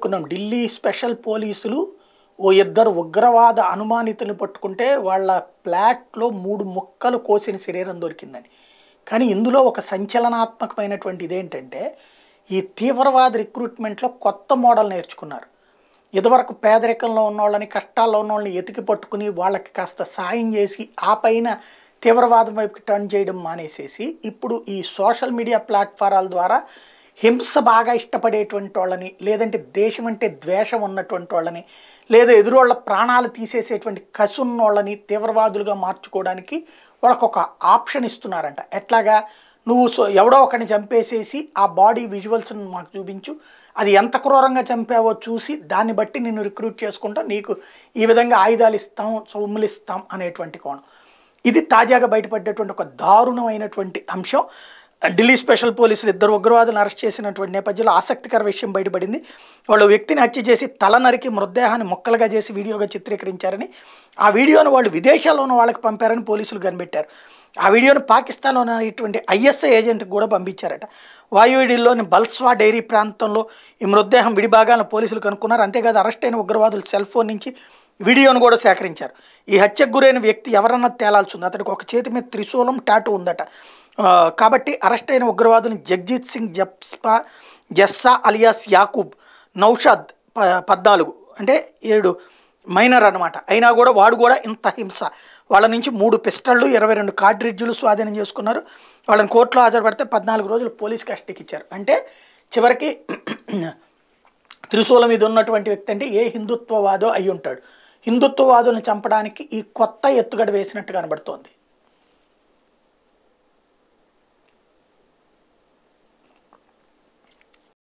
చెప్పుకున్నాం ఢిల్లీ స్పెషల్ పోలీసులు ఓ ఇద్దరు ఉగ్రవాద అనుమానితులను పట్టుకుంటే వాళ్ళ ప్లాట్లో మూడు ముక్కలు కోసిన శరీరం దొరికిందని కానీ ఇందులో ఒక సంచలనాత్మకమైనటువంటి ఇదేంటంటే ఈ తీవ్రవాద రిక్రూట్మెంట్లో కొత్త మోడల్ నేర్చుకున్నారు ఇదివరకు పేదరికంలో ఉన్న వాళ్ళని కష్టాల్లో ఉన్న వాళ్ళని ఎతికి పట్టుకుని వాళ్ళకి కాస్త సాయం చేసి ఆ పైన తీవ్రవాదం వైపు టర్న్ చేయడం మానేసేసి ఇప్పుడు ఈ సోషల్ మీడియా ప్లాట్ఫారాల ద్వారా హింస బాగా ఇష్టపడేటువంటి వాళ్ళని లేదంటే దేశం అంటే ద్వేషం ఉన్నటువంటి వాళ్ళని లేదా ఎదురోళ్ళ ప్రాణాలు తీసేసేటువంటి కసున్నోళ్ళని తీవ్రవాదులుగా మార్చుకోవడానికి వాళ్ళకు ఒక ఆప్షన్ ఇస్తున్నారంట ఎట్లాగా నువ్వు సో ఎవడో ఒకరిని చంపేసేసి ఆ బాడీ విజువల్స్ని మాకు చూపించు అది ఎంత క్రూరంగా చంపావో చూసి దాన్ని బట్టి నిన్ను రిక్రూట్ చేసుకుంటా నీకు ఈ విధంగా ఆయుధాలు ఇస్తాం సొమ్ములు ఇస్తాం అనేటువంటి కోణం ఇది తాజాగా బయటపడేటువంటి ఒక దారుణమైనటువంటి అంశం ఢిల్లీ స్పెషల్ పోలీసులు ఇద్దరు ఉగ్రవాదులను అరెస్ట్ చేసినటువంటి నేపథ్యంలో ఆసక్తికర విషయం బయటపడింది వాళ్ళు వ్యక్తిని హత్య చేసి తల నరికి మృతదేహాన్ని మొక్కలుగా చేసి వీడియోగా చిత్రీకరించారని ఆ వీడియోను వాళ్ళు విదేశాల్లో ఉన్న వాళ్ళకి పంపారని పోలీసులు కనిపెట్టారు ఆ వీడియోను పాకిస్తాన్లో ఉన్నటువంటి ఐఎస్ఐ ఏజెంట్కి కూడా పంపించారట వాయుడిలోని బల్స్వా డైరీ ప్రాంతంలో ఈ మృతదేహం విడిభాగాలను పోలీసులు కనుక్కున్నారు అంతేకాదు అరెస్ట్ అయిన ఉగ్రవాదులు సెల్ ఫోన్ నుంచి వీడియోను కూడా సేకరించారు ఈ హత్యకు గురైన వ్యక్తి ఎవరన్నా తేలాల్సి ఉంది అతడికి ఒక చేతి మీద త్రిశూలం టాటూ ఉందట కాబట్టి అరెస్ట్ అయిన ఉగ్రవాదుని జగ్జీత్ సింగ్ జప్స్పా జస్సా అలియాస్ యాకూబ్ నౌషాద్ పద్నాలుగు అంటే ఏడు మైనర్ అనమాట అయినా కూడా వాడు కూడా ఇంత హింస వాళ్ళ నుంచి మూడు పిస్టళ్ళు ఇరవై రెండు కార్డ్రిడ్జులు స్వాధీనం చేసుకున్నారు వాళ్ళని కోర్టులో హాజరుపడితే పద్నాలుగు రోజులు పోలీస్ కస్టడీకి ఇచ్చారు అంటే చివరికి త్రిశూలం మీద ఉన్నటువంటి వ్యక్తి అంటే ఏ హిందుత్వవాదో అయి ఉంటాడు హిందుత్వవాదులను చంపడానికి ఈ కొత్త ఎత్తుగడ వేసినట్టు కనబడుతోంది